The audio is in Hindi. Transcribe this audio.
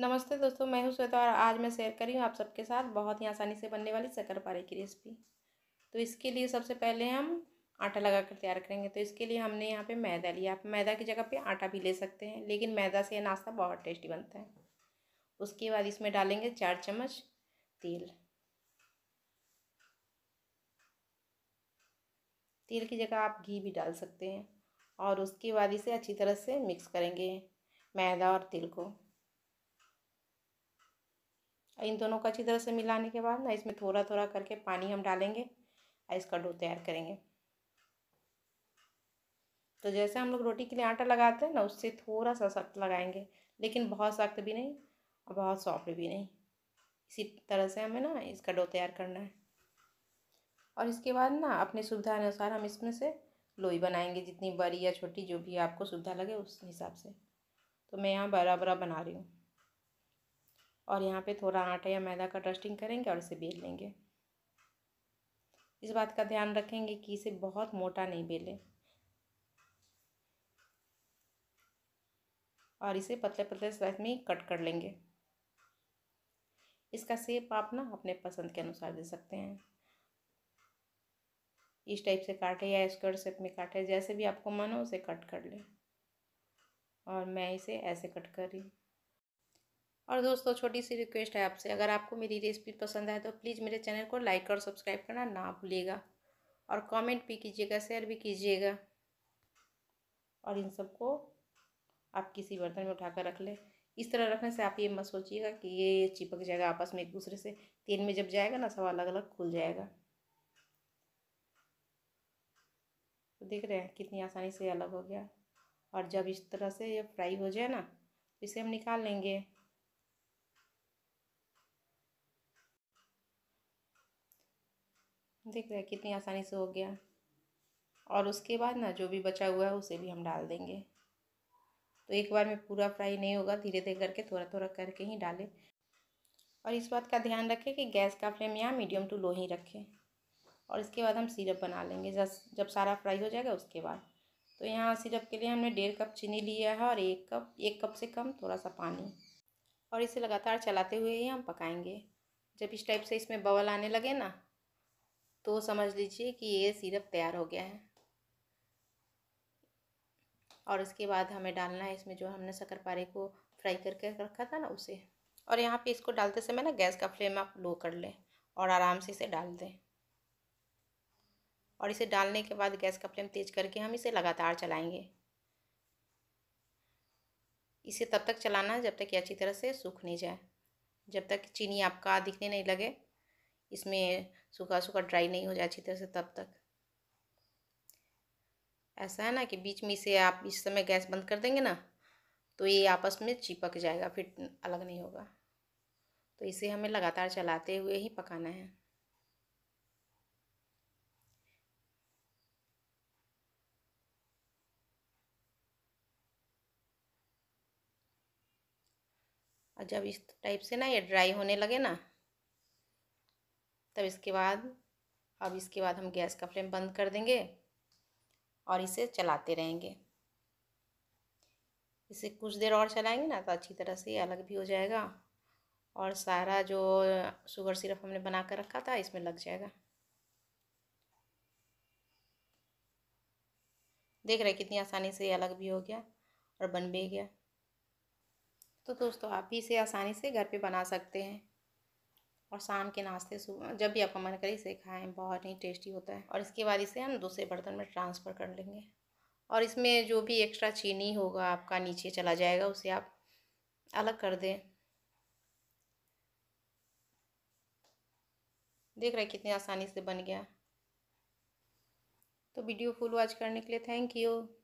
नमस्ते दोस्तों मैं हूं श्वेता और आज मैं शेयर करी हूँ आप सबके साथ बहुत ही आसानी से बनने वाली शक्कर पारे की रेसिपी तो इसके लिए सबसे पहले हम आटा लगा कर तैयार करेंगे तो इसके लिए हमने यहाँ पे मैदा लिया आप मैदा की जगह पे आटा भी ले सकते हैं लेकिन मैदा से यह नाश्ता बहुत टेस्टी बनता है उसके बाद इसमें डालेंगे चार चम्मच तेल तेल की जगह आप घी भी डाल सकते हैं और उसके बाद इसे अच्छी तरह से मिक्स करेंगे मैदा और तिल को इन दोनों को अच्छी तरह से मिलाने के बाद ना इसमें थोड़ा थोड़ा करके पानी हम डालेंगे और इसका डो तैयार करेंगे तो जैसे हम लोग रोटी के लिए आटा लगाते हैं ना उससे थोड़ा सा सख्त लगाएंगे लेकिन बहुत सख्त भी नहीं और बहुत सॉफ्ट भी नहीं इसी तरह से हमें ना इसका डो तैयार करना है और इसके बाद ना अपनी सुविधा अनुसार हम इसमें से लोई बनाएंगे जितनी बड़ी या छोटी जो भी आपको सुविधा लगे उस हिसाब से तो मैं यहाँ बड़ा बड़ा बना रही हूँ और यहाँ पे थोड़ा आटा या मैदा का ड्रस्टिंग करेंगे और इसे बेल लेंगे इस बात का ध्यान रखेंगे कि इसे बहुत मोटा नहीं बेलें और इसे पतले पतले स्लाइस में कट कर लेंगे इसका सेप आप ना अपने पसंद के अनुसार दे सकते हैं इस टाइप से काटे या स्क्वायर शेप में काटे जैसे भी आपको मन हो उसे कट कर लें और मैं इसे ऐसे कट कर रही हूँ और दोस्तों छोटी सी रिक्वेस्ट है आपसे अगर आपको मेरी रेसिपी पसंद आए तो प्लीज़ मेरे चैनल को लाइक और सब्सक्राइब करना ना भूलिएगा और कमेंट भी कीजिएगा शेयर भी कीजिएगा और इन सबको आप किसी बर्तन में उठा कर रख लें इस तरह रखने से आप ये मत सोचिएगा कि ये चिपक जाएगा आपस में एक दूसरे से तेल में जब जाएगा ना सब अलग अलग खुल जाएगा तो देख रहे हैं कितनी आसानी से अलग हो गया और जब इस तरह से ये फ्राई हो जाए ना तो इसे हम निकाल लेंगे देख रहे कितनी आसानी से हो गया और उसके बाद ना जो भी बचा हुआ है उसे भी हम डाल देंगे तो एक बार में पूरा फ्राई नहीं होगा धीरे धीरे करके थोड़ा थोड़ा करके ही डालें और इस बात का ध्यान रखें कि गैस का फ्लेम यहाँ मीडियम टू लो ही रखें और इसके बाद हम सिरप बना लेंगे जब सारा फ्राई हो जाएगा उसके बाद तो यहाँ सिरप के लिए हमने डेढ़ कप चीनी लिया है और एक कप एक कप से कम थोड़ा सा पानी और इसे लगातार चलाते हुए ही हम पकाएंगे जब इस टाइप से इसमें बवल आने लगे ना तो समझ लीजिए कि ये सिरप तैयार हो गया है और इसके बाद हमें डालना है इसमें जो हमने पारे को फ्राई करके रखा था ना उसे और यहाँ पे इसको डालते समय ना गैस का फ्लेम आप लो कर लें और आराम से इसे डाल दें और इसे डालने के बाद गैस का फ्लेम तेज करके हम इसे लगातार चलाएंगे इसे तब तक चलाना है जब तक ये अच्छी तरह से सूख नहीं जाए जब तक चीनी आपका दिखने नहीं लगे इसमें सूखा सूखा ड्राई नहीं हो जाए अच्छी तरह से तब तक ऐसा है ना कि बीच में से आप इस समय गैस बंद कर देंगे ना तो ये आपस में चिपक जाएगा फिर अलग नहीं होगा तो इसे हमें लगातार चलाते हुए ही पकाना है और जब इस टाइप से ना ये ड्राई होने लगे ना तब इसके बाद अब इसके बाद हम गैस का फ्लेम बंद कर देंगे और इसे चलाते रहेंगे इसे कुछ देर और चलाएंगे ना तो अच्छी तरह से अलग भी हो जाएगा और सारा जो शुगर सिरप हमने बना कर रखा था इसमें लग जाएगा देख रहे कितनी आसानी से अलग भी हो गया और बन भी गया तो दोस्तों आप भी इसे आसानी से घर पे बना सकते हैं और शाम के नाश्ते जब भी आपका मन करे इसे खाएं बहुत ही टेस्टी होता है और इसके बाद इसे हम दूसरे बर्तन में ट्रांसफ़र कर लेंगे और इसमें जो भी एक्स्ट्रा चीनी होगा आपका नीचे चला जाएगा उसे आप अलग कर दें देख रहे कितनी आसानी से बन गया तो वीडियो फुल वॉच करने के लिए थैंक यू